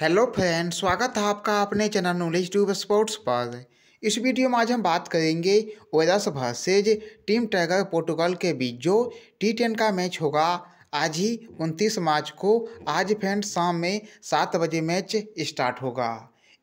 hello friend स्वागत है आपका अपने चैनल नॉलेज ट्यूब स्पोर्ट्स पर इस वीडियो में आज हम बात करेंगे Oeiras versus team tiger Portugal के बीच जो टी टेन का मैच होगा आज ही उनतीस मार्च को आज फ्रेंड्स शाम में सात बजे मैच स्टार्ट होगा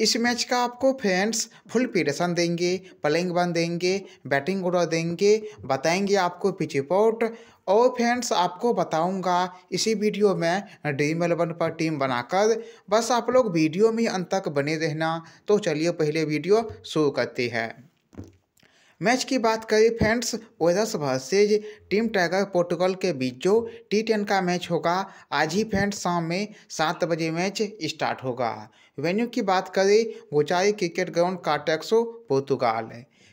इस मैच का आपको फ्रेंड्स फुल पीडेशन देंगे प्लेइंग बन देंगे बैटिंग ऑर्डर देंगे बताएंगे आपको रिपोर्ट और फ्रेंड्स आपको बताऊंगा इसी वीडियो में ड्रीम इलेवन पर टीम बनाकर बस आप लोग वीडियो में अंत तक बने रहना तो चलिए पहले वीडियो शुरू करते हैं मैच की बात करें फ्रेंड्स वेदर्स वर्सेज टीम टाइगर पोर्टुगल के बीच जो टी टेन का मैच होगा आज ही फ्रेंड्स शाम में सात बजे मैच स्टार्ट होगा वेन्यू की बात करें गोचारी क्रिकेट ग्राउंड का टैक्सो पोर्तुगाल है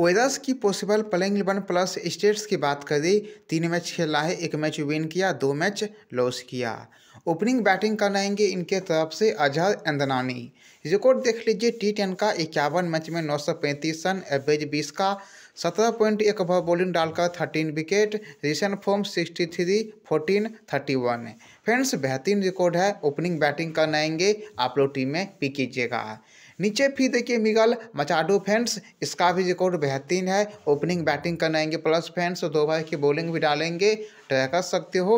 ओएदास की possible playing eleven plus stats की बात करें तीन मैच खेला है एक मैच विन किया दो मैच लॉस किया ओपनिंग बैटिंग करनाएंगे इनके तरफ से अजहर अंदनानी रिकॉर्ड देख लीजिए टी टेन का इक्यावन मैच में नौ सौ पैंतीस रन एवरेज बीस का सत्रह पॉइंट एक ओवर बॉलिंग डालकर thirteen wicket recent form sixty three fourteen thirty one friends बेहतरीन रिकॉर्ड है ओपनिंग बैटिंग करनाएंगे आप लोग टीम में पिक कीजिएगा नीचे फिर देखिए मिगल मचाडो फैंस इसका भी रिकॉर्ड बेहतरीन है ओपनिंग बैटिंग करनाएंगे प्लस फैंस दो भाई की बॉलिंग भी डालेंगे ट्रे कर सकते हो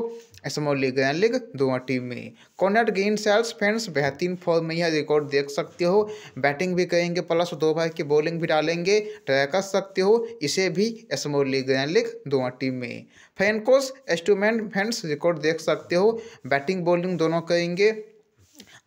स्मॉल लीग ग्रैंड लीग दोनों टीम में कॉर्नर ग्रीन सेल्स फैंस बेहतरीन फॉर्म में यह रिकॉर्ड देख सकते हो बैटिंग भी करेंगे प्लस दो भाई की बॉलिंग भी डालेंगे ट्रे कर सकते हो इसे भी स्मॉल लीग ग्रैंड लीग दोनों टीम में फैनकोस एस्टूमेंट फैंस रिकॉर्ड देख सकते हो बैटिंग बॉलिंग दोनों करेंगे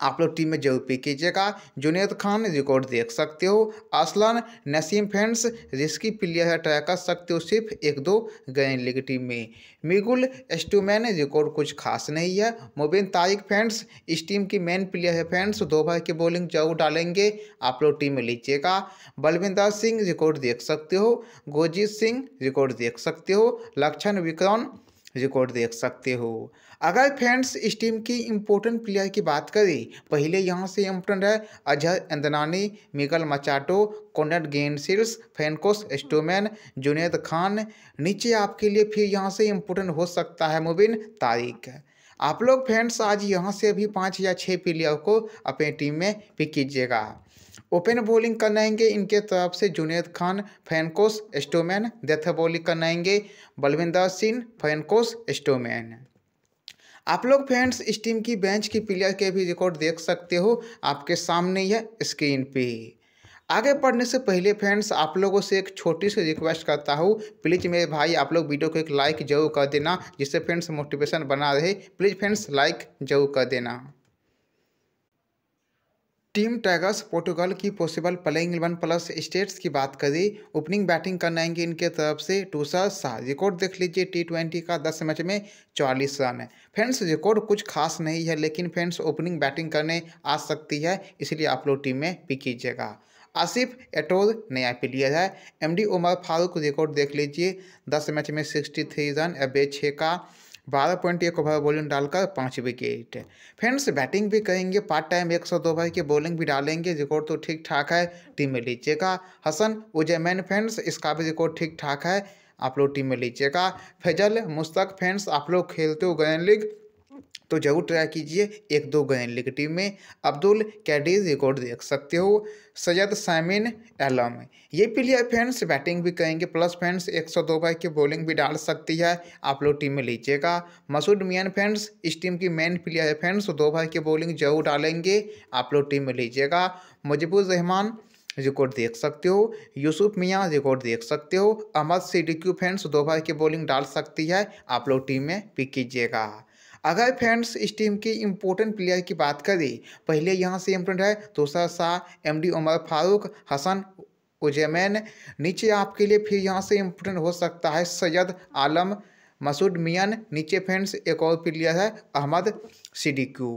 आप लोग टीम में जरूर पिक कीजिएगा जुनेद खान रिकॉर्ड देख सकते हो Aslan Naseem fans risky player है ट्राई कर सकते हो सिर्फ एक दो ग्रैंड लीग टीम में मिगुल एस्टूमैन रिकॉर्ड कुछ खास नहीं है मुबिन तारिक फैंस इस टीम की मेन प्लेयर है फैंस दो भाई की बॉलिंग जरूर डालेंगे आप लोग टीम में लीजिएगा बलविंदर सिंह रिकॉर्ड देख सकते हो गोजीत सिंह रिकॉर्ड देख सकते हो लक्षण विक्रम रिकॉर्ड देख सकते हो अगर फ्रेंड्स इस टीम की इम्पोर्टेंट प्लेयर की बात करें पहले यहाँ से इम्पोर्टेंट है अजहर इंदनानी मिगल मचाटो कॉर्नर गेंसिल्स फैनकोस एस्टोमैन जुनेद खान नीचे आपके लिए फिर यहाँ से इम्पोर्टेंट हो सकता है मुबिन तारिक आप लोग फ्रेंड्स आज यहाँ से भी पाँच या छः प्लेयर को अपनी टीम में पिक कीजिएगा ओपन बॉलिंग करनाएंगे इनके तरफ से जुनेद खान फैनकोस स्टोमैन डेथ बॉलिंग करनाएंगे बलविंदर सिंह फैनकोस स्टोमैन आप लोग फ्रेंड्स इस टीम की बेंच की प्लेयर के भी रिकॉर्ड देख सकते हो आपके सामने यह स्क्रीन पे आगे पढ़ने से पहले फ्रेंड्स आप लोगों से एक छोटी सी रिक्वेस्ट करता हूँ प्लीज़ मेरे भाई आप लोग वीडियो को एक लाइक जरूर कर देना जिससे फ्रेंड्स मोटिवेशन बना रहे प्लीज़ फ्रेंड्स लाइक जरूर कर देना टीम टाइगर्स पोर्टुगल की possible playing eleven plus stats की बात करें ओपनिंग बैटिंग करने आएंगे इनके तरफ से टूसर शाह रिकॉर्ड देख लीजिए टी ट्वेंटी का दस मैच में चौलीस रन है फ्रेंड्स रिकॉर्ड कुछ खास नहीं है लेकिन फ्रेंड्स ओपनिंग बैटिंग करने आ सकती है इसलिए आप लोग टीम में पिक कीजिएगा आसिफ एटोर नया प्लेयर है एमडी उमर फारूक रिकॉर्ड देख लीजिए दस मैच में सिक्सटी थ्री रन एवरेज छः का बारह पॉइंट एक ओवर बॉलिंग डालकर पाँच विकेट फ्रेंड्स बैटिंग भी करेंगे पार्ट टाइम एक सौ दो ओवर की बॉलिंग भी डालेंगे रिकॉर्ड तो ठीक ठाक है टीम में लीजिएगा हसन उजैमैन फ्रेंड्स इसका भी रिकॉर्ड ठीक ठाक है आप लोग टीम में लीजिएगा फैजल मुस्तक फ्रेंड्स आप लोग खेलते हो ग्रैंड लीग तो जरूर ट्राई कीजिए एक दो गए लीग टीम में अब्दुल कैडीज रिकॉर्ड देख सकते हो सैयद सामिन एलम ये प्लेयर फैंस बैटिंग भी करेंगे प्लस फैंस 102 बाई की बॉलिंग भी डाल सकती है आप लोग टीम में लीजिएगा मसूद मियान फैंस इस टीम की मेन प्लेयर है फैंस दो भाई की बॉलिंग जरूर डालेंगे आप लोग टीम में लीजिएगा मजबूर रहमान रिकॉर्ड देख सकते हो यूसुफ मियाँ रिकॉर्ड देख सकते हो अहमद सिडिक्यू फैंस दो भाई की बॉलिंग डाल सकती है आप लोग टीम में पिक कीजिएगा अगर फ्रेंड्स इस टीम के इम्पोर्टेंट प्लेयर की बात करें पहले यहाँ से इम्पोर्टेंट है दूसरा शाह एमडी उमर फारूक हसन उजैमैन नीचे आपके लिए फिर यहाँ से इम्पोर्टेंट हो सकता है सैयद आलम मसूद मियान नीचे फ्रेंड्स एक और प्लेयर है अहमद सिडिकू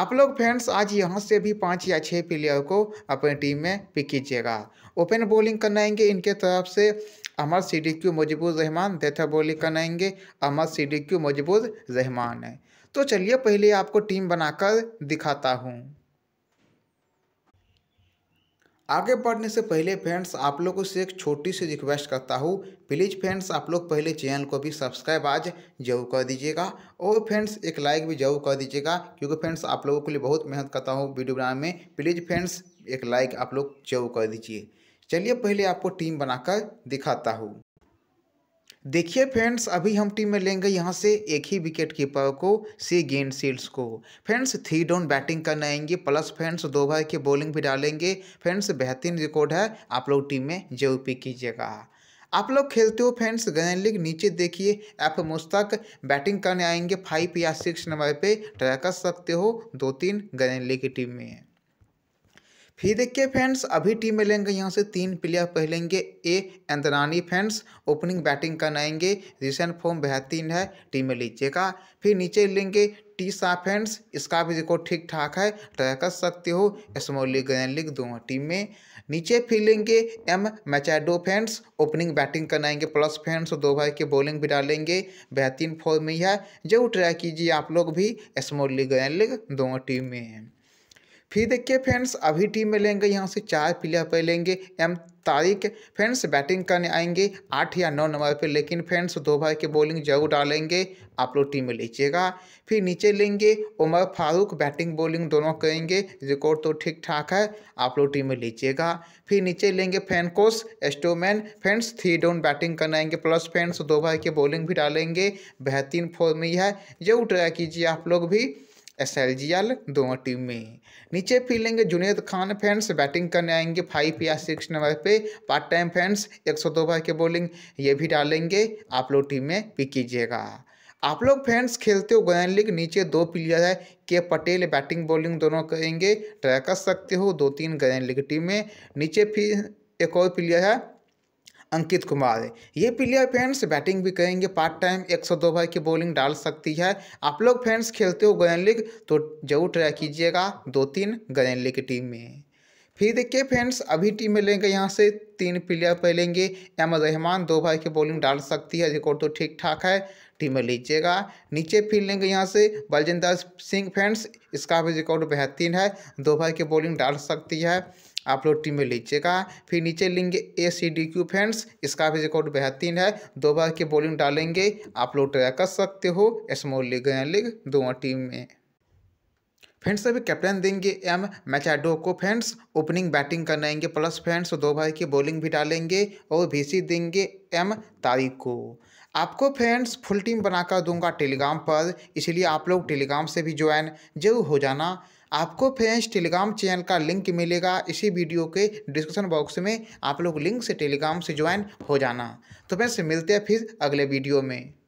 आप लोग फ्रेंड्स आज यहाँ से भी पाँच या छः प्लेयर को अपनी टीम में पिक कीजिएगा ओपन बॉलिंग करनाएंगे इनके तरफ से अहमद सिद्दीकी मजबूर रहमान तथा बॉलिंग कराएंगे अहमद सिद्दीकी मजबूर रहमान है तो चलिए पहले आपको टीम बनाकर दिखाता हूँ आगे बढ़ने से पहले फ्रेंड्स आप लोगों से एक छोटी सी रिक्वेस्ट करता हूँ प्लीज़ फ्रेंड्स आप लोग पहले चैनल को भी सब्सक्राइब आज जरूर कर दीजिएगा और फ्रेंड्स एक लाइक भी जरूर कर दीजिएगा क्योंकि फ्रेंड्स आप लोगों के लिए बहुत मेहनत करता हूँ वीडियो बनाने में प्लीज़ फ्रेंड्स एक लाइक आप लोग जरूर कर दीजिए चलिए पहले आपको टीम बनाकर दिखाता हूँ देखिए फ्रेंड्स अभी हम टीम में लेंगे यहाँ से एक ही विकेट कीपर को सी गेंद सील्स को फ्रेंड्स थ्री डाउन बैटिंग करने आएंगे प्लस फ्रेंड्स दो भाई की बॉलिंग भी डालेंगे फ्रेंड्स बेहतरीन रिकॉर्ड है आप लोग टीम में जरूर पिक कीजिएगा आप लोग खेलते हो फ्रेंड्स ग्रैंड लीग नीचे देखिए एफ मुस्तक बैटिंग करने आएंगे फाइव या सिक्स नंबर पर ट्राई कर सकते हो दो तीन ग्रैंड लीग की टीम में फिर देखिए फ्रेंड्स अभी टीम में लेंगे यहाँ से तीन प्लेयर पहलेंगे ए एंदरानी फ्रेंड्स ओपनिंग बैटिंग करनाएंगे रिसेंट फॉर्म बेहतरीन है टीम में लीजिएगा फिर नीचे लेंगे टी सा फ्रेंड्स इसका भी रिकॉर्ड ठीक ठाक है ट्राई कर सकते हो स्मॉल लीग ग्रैंड लीग दोनों टीम में नीचे फिर लेंगे M Machado friends opening batting करनाएंगे प्लस फैंस और दो भाई के बॉलिंग भी डालेंगे बेहतरीन फॉर्म में है जरूर ट्राई कीजिए आप लोग भी स्मॉल लीग ग्रैंड लीग दोनों टीम में हैं फिर देखिए फ्रेंड्स अभी टीम में लेंगे यहाँ से चार प्लेयर पर लेंगे एम तारिक फ्रेंड्स बैटिंग करने आएंगे आठ या नौ नंबर पे लेकिन फ्रेंड्स दो भाई की बॉलिंग जरूर डालेंगे आप लोग टीम में लीजिएगा फिर नीचे लेंगे उमर फारूक बैटिंग बॉलिंग दोनों करेंगे रिकॉर्ड तो ठीक ठाक है आप लोग टीम में लीजिएगा फिर नीचे लेंगे फैनकोस एस्टोमैन फ्रेंड्स थ्री डाउन बैटिंग करने आएंगे प्लस फ्रेंड्स दो भाई की बॉलिंग भी डालेंगे बेहतरीन फॉर्म ही है जरूर ट्राई कीजिए आप लोग भी एस एल जी एल दोनों टीम में नीचे फीलेंगे जुनेद खान फैंस बैटिंग करने आएंगे फाइव या सिक्स नंबर पे पार्ट टाइम फैंस एक सौ दो बार के बॉलिंग ये भी डालेंगे आप लोग टीम में पिक कीजिएगा आप लोग फैंस खेलते हो गोयन लीग नीचे दो प्लेयर है के पटेल बैटिंग बॉलिंग दोनों करेंगे ट्राई कर सकते हो दो तीन गोयन लीग टीम में नीचे फिर एक और प्लेयर है अंकित कुमार ये प्लेयर फ्रेंड्स बैटिंग भी करेंगे पार्ट टाइम 102 ओवर की बॉलिंग डाल सकती है आप लोग फ्रेंड्स खेलते हो गयन लीग तो जरूर ट्राई कीजिएगा दो तीन गयन लीग की टीम में फिर देखिए फ्रेंड्स अभी टीम में लेंगे यहाँ से तीन प्लेयर लेंगे एम रहमान दो भाई की बॉलिंग डाल सकती है रिकॉर्ड तो ठीक ठाक है टीम में लीजिएगा नीचे फिर लेंगे यहाँ से बलजिंदर सिंह फ्रेंड्स इसका भी रिकॉर्ड बेहतरीन है दो भाई की बॉलिंग डाल सकती है आप लोग टीम में लीजिएगा फिर नीचे लेंगे A C D Q friends इसका भी रिकॉर्ड बेहतरीन है दो बार की बॉलिंग डालेंगे आप लोग ट्राई कर सकते हो स्मॉल लीग या लीग दोनों टीम में फ्रेंड्स अभी कैप्टन देंगे एम मैचाडो को फ्रेंड्स ओपनिंग बैटिंग करनाएंगे प्लस फ्रेंड्स दो भाई की बॉलिंग भी डालेंगे और भी देंगे एम तारीख को आपको फ्रेंड्स फुल टीम बनाकर दूंगा टेलीग्राम पर इसलिए आप लोग टेलीग्राम से भी ज्वाइन जरूर हो जाना आपको फ्रेंड्स टेलीग्राम चैनल का लिंक मिलेगा इसी वीडियो के डिस्क्रिप्शन बॉक्स में आप लोग लिंक से टेलीग्राम से ज्वाइन हो जाना तो फ्रेंड्स मिलते हैं फिर अगले वीडियो में